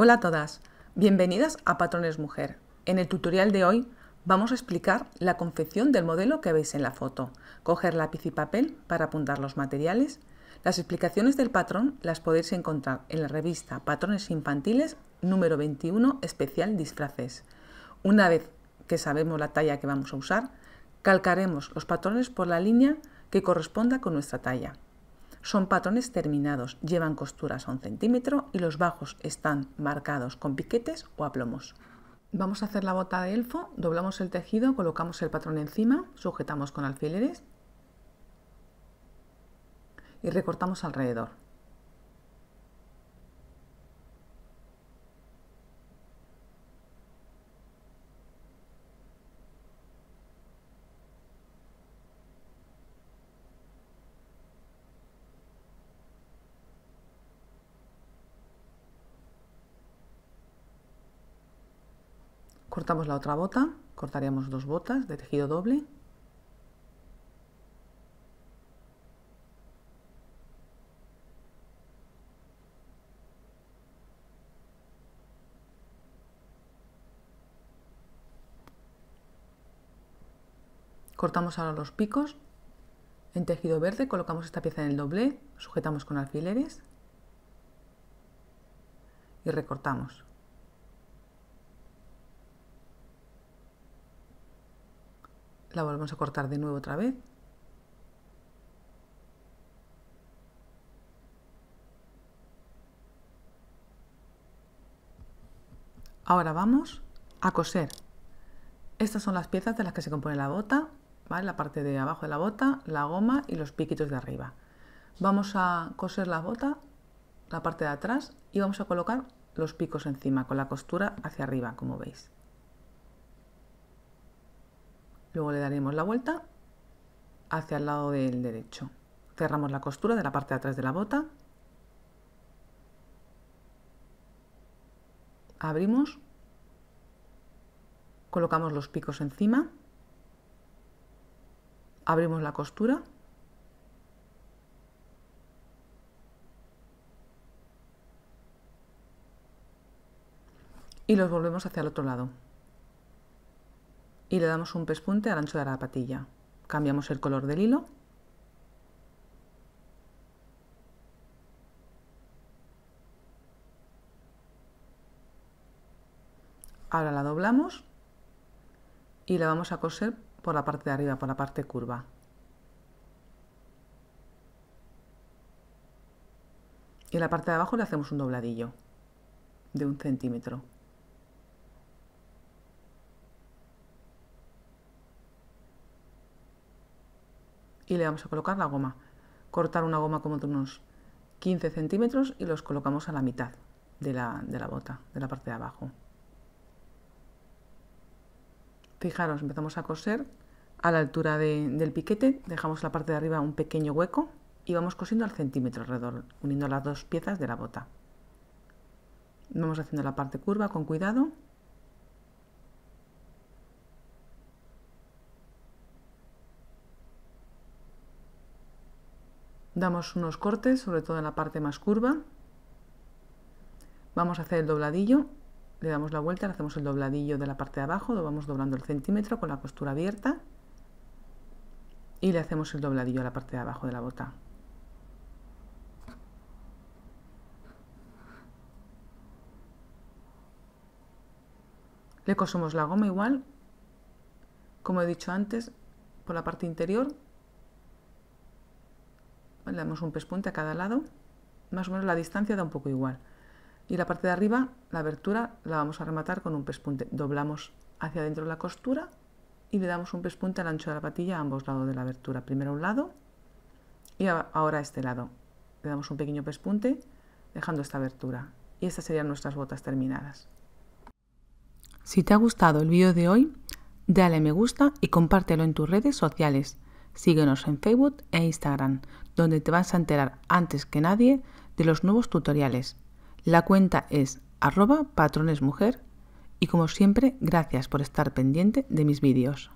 Hola a todas, bienvenidas a Patrones Mujer. En el tutorial de hoy vamos a explicar la confección del modelo que veis en la foto, coger lápiz y papel para apuntar los materiales. Las explicaciones del patrón las podéis encontrar en la revista Patrones Infantiles número 21 especial disfraces. Una vez que sabemos la talla que vamos a usar, calcaremos los patrones por la línea que corresponda con nuestra talla. Son patrones terminados, llevan costuras a un centímetro y los bajos están marcados con piquetes o aplomos. Vamos a hacer la bota de elfo, doblamos el tejido, colocamos el patrón encima, sujetamos con alfileres y recortamos alrededor. Cortamos la otra bota, cortaríamos dos botas de tejido doble. Cortamos ahora los picos. En tejido verde colocamos esta pieza en el doble, sujetamos con alfileres y recortamos. la volvemos a cortar de nuevo otra vez Ahora vamos a coser. Estas son las piezas de las que se compone la bota, ¿vale? la parte de abajo de la bota, la goma y los piquitos de arriba. Vamos a coser la bota, la parte de atrás, y vamos a colocar los picos encima con la costura hacia arriba, como veis. Luego le daremos la vuelta hacia el lado del derecho. Cerramos la costura de la parte de atrás de la bota. Abrimos. Colocamos los picos encima. Abrimos la costura. Y los volvemos hacia el otro lado y le damos un pespunte al ancho de la patilla. Cambiamos el color del hilo Ahora la doblamos y la vamos a coser por la parte de arriba, por la parte curva. Y en la parte de abajo le hacemos un dobladillo de un centímetro. y le vamos a colocar la goma. Cortar una goma como de unos 15 centímetros y los colocamos a la mitad de la, de la bota, de la parte de abajo. Fijaros, empezamos a coser a la altura del piquete, dejamos la parte de arriba un pequeño hueco y vamos cosiendo al centímetro alrededor, uniendo las dos piezas de la bota. Vamos haciendo la parte curva con cuidado damos unos cortes, sobre todo en la parte más curva. Vamos a hacer el dobladillo, le damos la vuelta, le hacemos el dobladillo de la parte de abajo, lo vamos doblando el centímetro con la costura abierta y le hacemos el dobladillo a la parte de abajo de la bota. Le cosemos la goma igual, como he dicho antes, por la parte interior le damos un pespunte a cada lado, más o menos la distancia da un poco igual. Y la parte de arriba, la abertura, la vamos a rematar con un pespunte. Doblamos hacia adentro la costura y le damos un pespunte al ancho de la patilla a ambos lados de la abertura. Primero a un lado y ahora a este lado. Le damos un pequeño pespunte dejando esta abertura. Y estas serían nuestras botas terminadas. Si te ha gustado el vídeo de hoy, dale me gusta y compártelo en tus redes sociales. Síguenos en Facebook e Instagram, donde te vas a enterar antes que nadie de los nuevos tutoriales. La cuenta es arroba patronesmujer y como siempre, gracias por estar pendiente de mis vídeos.